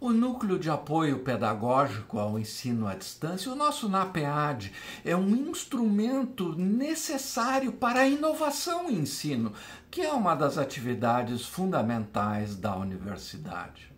o Núcleo de Apoio Pedagógico ao Ensino à Distância, o nosso NAPEAD, é um instrumento necessário para a inovação em ensino, que é uma das atividades fundamentais da universidade.